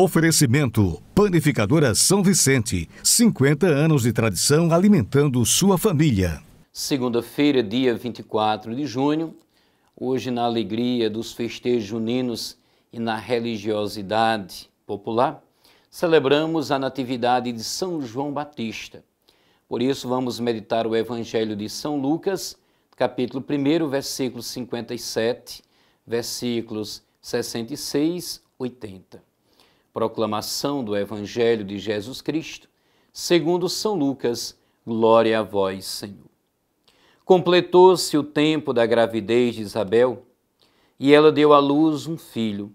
Oferecimento Panificadora São Vicente, 50 anos de tradição alimentando sua família. Segunda-feira, dia 24 de junho, hoje na alegria dos festejos juninos e na religiosidade popular, celebramos a Natividade de São João Batista. Por isso, vamos meditar o Evangelho de São Lucas, capítulo 1, versículos 57, versículos 66, 80. Proclamação do Evangelho de Jesus Cristo, segundo São Lucas, glória a vós, Senhor. Completou-se o tempo da gravidez de Isabel e ela deu à luz um filho.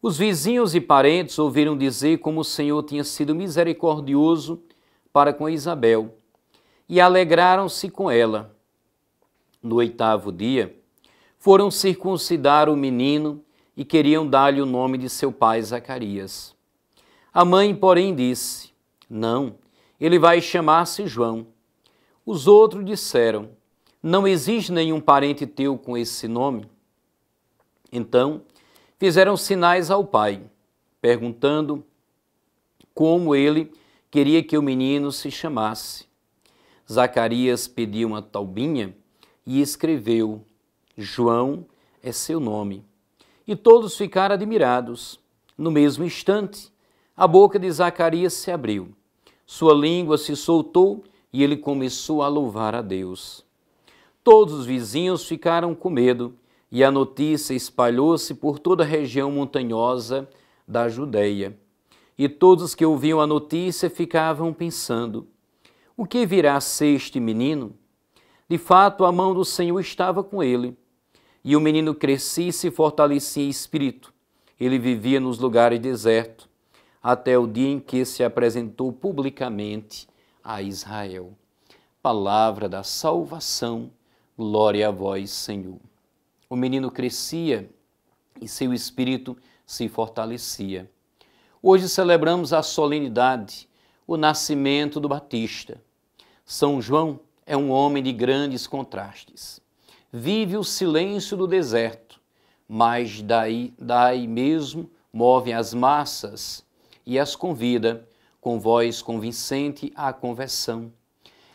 Os vizinhos e parentes ouviram dizer como o Senhor tinha sido misericordioso para com Isabel e alegraram-se com ela. No oitavo dia, foram circuncidar o menino e queriam dar-lhe o nome de seu pai Zacarias. A mãe, porém, disse: Não, ele vai chamar-se João. Os outros disseram: Não existe nenhum parente teu com esse nome? Então fizeram sinais ao pai, perguntando como ele queria que o menino se chamasse. Zacarias pediu uma talbinha e escreveu: João é seu nome. E todos ficaram admirados. No mesmo instante, a boca de Zacarias se abriu, sua língua se soltou e ele começou a louvar a Deus. Todos os vizinhos ficaram com medo e a notícia espalhou-se por toda a região montanhosa da Judéia. E todos que ouviam a notícia ficavam pensando: o que virá a ser este menino? De fato, a mão do Senhor estava com ele e o menino crescia e se fortalecia em espírito. Ele vivia nos lugares desertos, até o dia em que se apresentou publicamente a Israel. Palavra da salvação, glória a vós, Senhor. O menino crescia e seu espírito se fortalecia. Hoje celebramos a solenidade, o nascimento do Batista. São João é um homem de grandes contrastes vive o silêncio do deserto, mas daí, daí mesmo move as massas e as convida, com voz convincente, à conversão.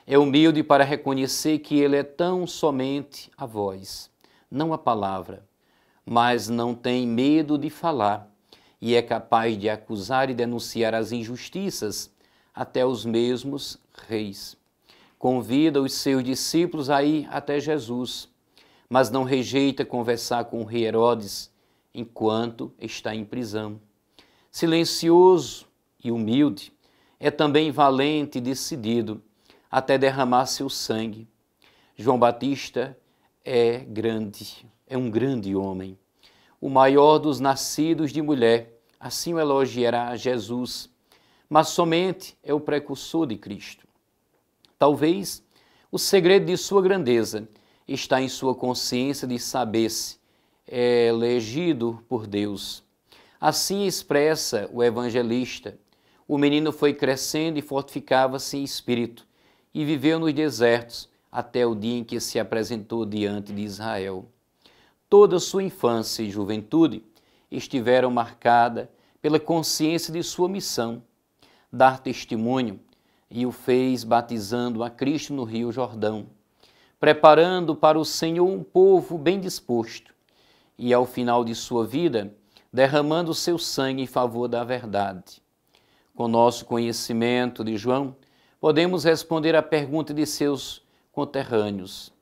É humilde para reconhecer que ele é tão somente a voz, não a palavra, mas não tem medo de falar e é capaz de acusar e denunciar as injustiças até os mesmos reis. Convida os seus discípulos a ir até Jesus mas não rejeita conversar com o rei Herodes enquanto está em prisão. Silencioso e humilde, é também valente e decidido até derramar seu sangue. João Batista é grande, é um grande homem, o maior dos nascidos de mulher, assim o elogiará Jesus, mas somente é o precursor de Cristo. Talvez o segredo de sua grandeza está em sua consciência de saber-se é elegido por Deus. Assim expressa o evangelista. O menino foi crescendo e fortificava-se em espírito, e viveu nos desertos até o dia em que se apresentou diante de Israel. Toda sua infância e juventude estiveram marcada pela consciência de sua missão, dar testemunho, e o fez batizando a Cristo no Rio Jordão preparando para o Senhor um povo bem disposto e, ao final de sua vida, derramando seu sangue em favor da verdade. Com nosso conhecimento de João, podemos responder à pergunta de seus conterrâneos.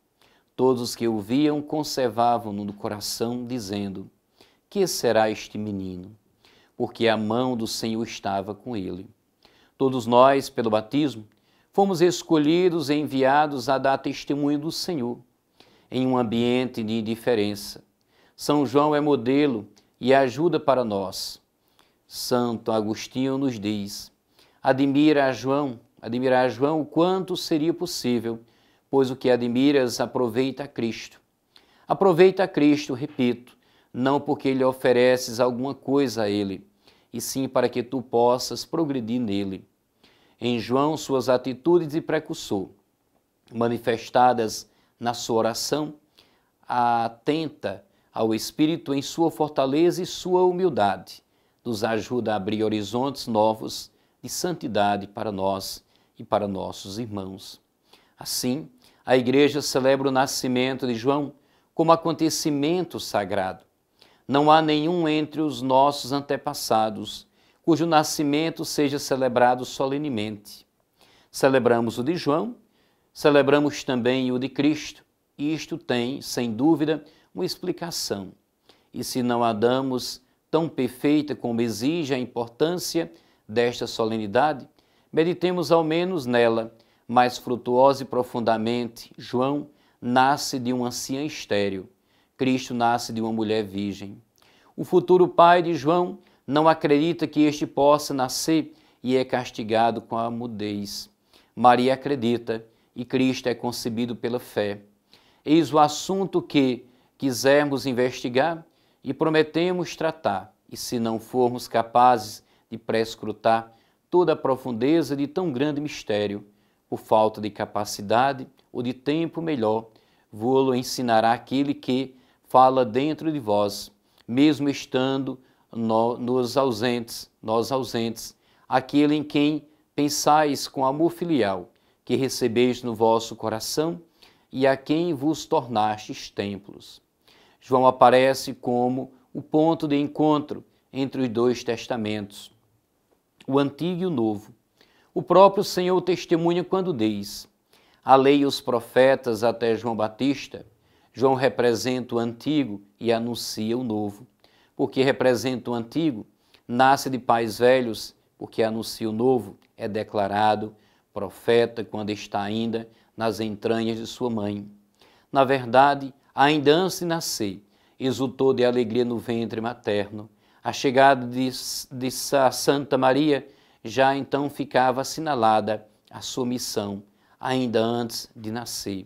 Todos os que o viam conservavam-no no coração, dizendo: Que será este menino? Porque a mão do Senhor estava com ele. Todos nós, pelo batismo, fomos escolhidos e enviados a dar testemunho do Senhor em um ambiente de indiferença. São João é modelo e ajuda para nós. Santo Agostinho nos diz: admira a João, admira a João o quanto seria possível, pois o que admiras aproveita a Cristo. Aproveita a Cristo, repito, não porque lhe ofereces alguma coisa a ele, e sim para que tu possas progredir nele em João suas atitudes de precursor, manifestadas na sua oração, atenta ao Espírito em sua fortaleza e sua humildade, nos ajuda a abrir horizontes novos de santidade para nós e para nossos irmãos. Assim, a Igreja celebra o nascimento de João como acontecimento sagrado. Não há nenhum entre os nossos antepassados cujo nascimento seja celebrado solenemente. Celebramos o de João, celebramos também o de Cristo, isto tem, sem dúvida, uma explicação. E se não a damos tão perfeita como exige a importância desta solenidade, meditemos ao menos nela, mais frutuosa e profundamente. João nasce de um ancião estéreo, Cristo nasce de uma mulher virgem. O futuro pai de João não acredita que este possa nascer e é castigado com a mudez. Maria acredita e Cristo é concebido pela fé. Eis o assunto que quisermos investigar e prometemos tratar, e se não formos capazes de prescrutar toda a profundeza de tão grande mistério, por falta de capacidade ou de tempo melhor, vou-lo ensinar aquele que fala dentro de vós, mesmo estando nos ausentes, nós ausentes, aquele em quem pensais com amor filial, que recebeis no vosso coração e a quem vos tornastes templos. João aparece como o ponto de encontro entre os dois testamentos, o antigo e o novo. O próprio Senhor testemunha quando diz: A lei e os profetas até João Batista. João representa o antigo e anuncia o novo porque representa o antigo, nasce de pais velhos, porque anuncia o novo, é declarado profeta quando está ainda nas entranhas de sua mãe. Na verdade, ainda antes de nascer, exultou de alegria no ventre materno. A chegada de, de Santa Maria já então ficava assinalada a sua missão, ainda antes de nascer.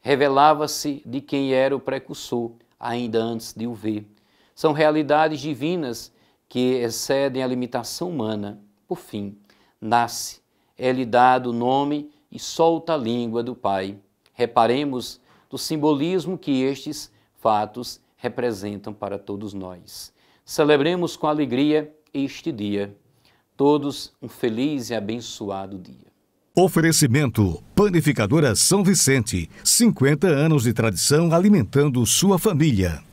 Revelava-se de quem era o precursor, ainda antes de o ver. São realidades divinas que excedem a limitação humana. Por fim, nasce, é-lhe dado o nome e solta a língua do Pai. Reparemos do simbolismo que estes fatos representam para todos nós. Celebremos com alegria este dia. Todos um feliz e abençoado dia. Oferecimento Panificadora São Vicente, 50 anos de tradição alimentando sua família.